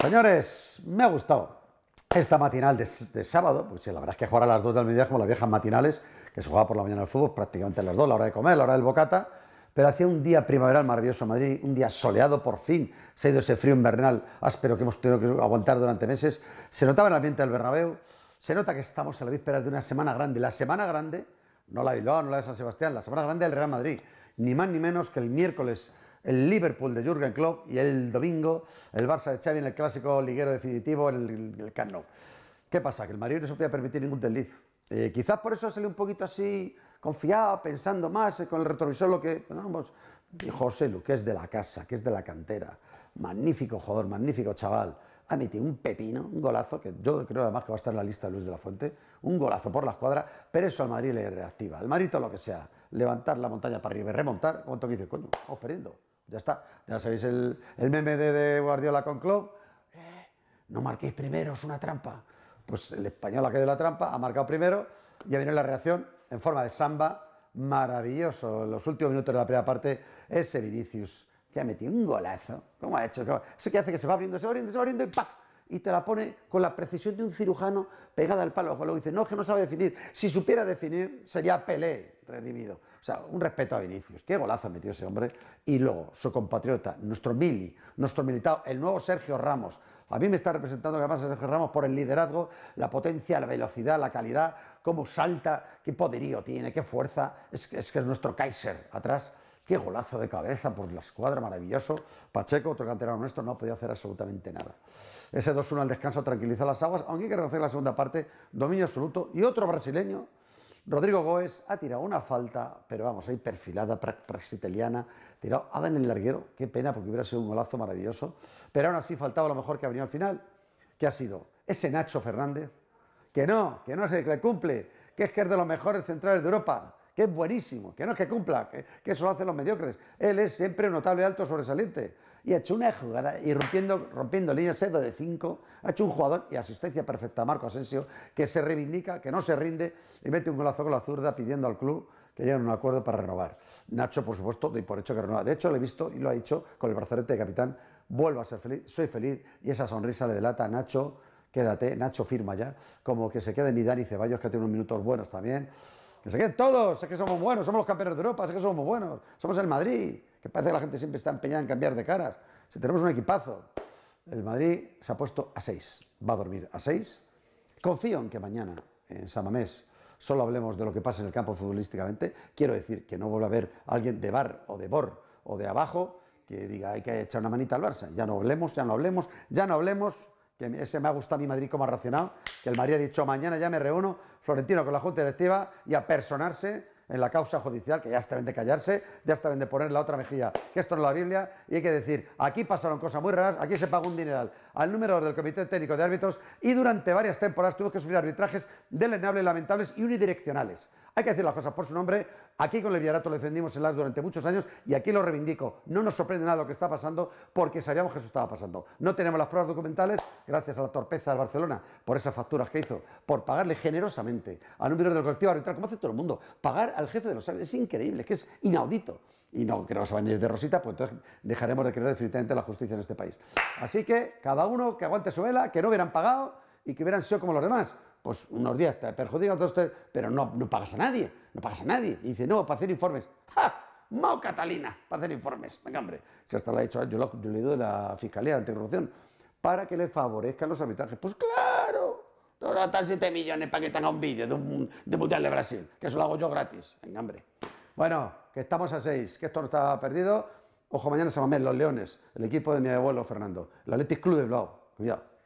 Señores, me ha gustado esta matinal de, sábado. Pues la verdad es que jugar a las 2 del mediodía como las viejas matinales, que se jugaba por la mañana el fútbol, prácticamente a las 2, la hora de comer, la hora del bocata. Pero hacía un día primaveral maravilloso en Madrid, un día soleado por fin. Se ha ido ese frío invernal áspero que hemos tenido que aguantar durante meses. Se notaba en el ambiente del Bernabéu. Se nota que estamos a la víspera de una semana grande. La semana grande, no la de Bilbao, no la de San Sebastián, la semana grande del Real Madrid. Ni más ni menos que el miércoles el Liverpool de Jürgen Klopp y el domingo el Barça de Xavi en el clásico liguero definitivo el, el ¿Qué pasa? Que el Madrid no se podía permitir ningún desliz. Eh, quizás por eso salió un poquito así confiado, pensando más, eh, con el retrovisor lo que... José Lu, que es de la casa, que es de la cantera. Magnífico jugador, magnífico chaval. Ha metido un pepino, un golazo, que yo creo además que va a estar en la lista de Luis de la Fuente. Un golazo por la escuadra, pero eso al Madrid le reactiva. Al Madrid todo lo que sea. Levantar la montaña para arriba remontar. ¿Cuánto que Coño, vamos perdiendo. Ya está. Ya sabéis el, el meme de, Guardiola con Klopp. no marquéis primero, es una trampa. Pues el español ha quedado la trampa, ha marcado primero y ha viene la reacción en forma de samba. Maravilloso. En los últimos minutos de la primera parte, ese Vinicius que ha metido un golazo. ¿Cómo ha hecho? Eso qué hace que se va abriendo, se va abriendo, se va abriendo y ¡pac! y te la pone con la precisión de un cirujano pegada al palo. Luego dice, no, es que no sabe definir. Si supiera definir, sería Pelé redimido. O sea, un respeto a Vinicius. Qué golazo metió ese hombre. Y luego, su compatriota, nuestro Mili, nuestro militado, el nuevo Sergio Ramos. A mí me está representando que además Sergio Ramos por el liderazgo, la potencia, la velocidad, la calidad, cómo salta, qué poderío tiene, qué fuerza. es que es nuestro Kaiser atrás. Qué golazo de cabeza por la escuadra, maravilloso. Pacheco, otro canterano nuestro, no ha podido hacer absolutamente nada. Ese 2-1 al descanso tranquiliza las aguas, aunque hay que reconocer la segunda parte, dominio absoluto. Y otro brasileño, Rodrigo Góes ha tirado una falta, pero vamos, ahí perfilada, brasiteliana, tirado a en el larguero. Qué pena, porque hubiera sido un golazo maravilloso. Pero aún así faltaba lo mejor que ha venido al final, que ha sido ese Nacho Fernández, que no, que no es el que le cumple, que es que es de los mejores centrales de Europa que es buenísimo, que no es que cumpla, que, eso lo hacen los mediocres. Él es siempre un notable alto sobresaliente. Y ha hecho una jugada, y rompiendo, rompiendo línea seda de 5, ha hecho un jugador y asistencia perfecta a Marco Asensio, que se reivindica, que no se rinde, y mete un golazo con la zurda pidiendo al club que lleguen a un acuerdo para renovar. Nacho, por supuesto, doy por hecho que renueva. De hecho, lo he visto y lo ha dicho con el brazalete de capitán. Vuelvo a ser feliz, soy feliz, y esa sonrisa le delata a Nacho. Quédate, Nacho firma ya, como que se quede mi Dani Ceballos, que tiene unos minutos buenos también que se que todos, sé que somos buenos, somos los campeones de Europa, sé que somos buenos, somos el Madrid, que parece que la gente siempre está empeñada en cambiar de caras. Si tenemos un equipazo, el Madrid se ha puesto a seis. va a dormir a seis. Confío en que mañana en Samamés solo hablemos de lo que pasa en el campo futbolísticamente. Quiero decir que no vuelva a haber alguien de bar o de bor o de abajo que diga hay que echar una manita al Barça. Ya no hablemos, ya no hablemos, ya no hablemos que ese me ha gustado mi Madrid como ha racionado, que el Madrid ha dicho mañana ya me reúno Florentino con la Junta Directiva y a personarse en la causa judicial, que ya está bien de callarse, ya está bien de poner la otra mejilla, que esto no es la Biblia, y hay que decir, aquí pasaron cosas muy raras, aquí se pagó un dineral al número del Comité Técnico de Árbitros y durante varias temporadas tuvo que sufrir arbitrajes delenables, lamentables y unidireccionales. Hay que decir las cosas por su nombre. Aquí con el Villarato le defendimos en LAS durante muchos años y aquí lo reivindico. No nos sorprende nada lo que está pasando porque sabíamos que eso estaba pasando. No tenemos las pruebas documentales gracias a la torpeza del Barcelona por esas facturas que hizo, por pagarle generosamente al número del colectivo arbitral, como hace todo el mundo. Pagar al jefe de los árbitros es increíble, es que es inaudito. Y no creo que se a de rosita, pues entonces dejaremos de creer definitivamente la justicia en este país. Así que cada uno que aguante su vela, que no hubieran pagado y que hubieran sido como los demás pues unos días te perjudica, todos pero no, no pagas a nadie, no pagas a nadie. Y dice, no, para hacer informes. ¡Ja! ¡Mao Catalina! Para hacer informes. Venga, hombre. Si hasta lo ha hecho, yo lo, yo le de la Fiscalía de Anticorrupción. Para que le favorezcan los arbitrajes. Pues claro. Te 7 millones para que tenga un vídeo de un, de de Brasil. Que eso lo hago yo gratis. Venga, hombre. Bueno, que estamos a 6, que esto no está perdido. Ojo, mañana se va a los Leones, el equipo de mi abuelo Fernando. El Athletic Club de Blau. Cuidado.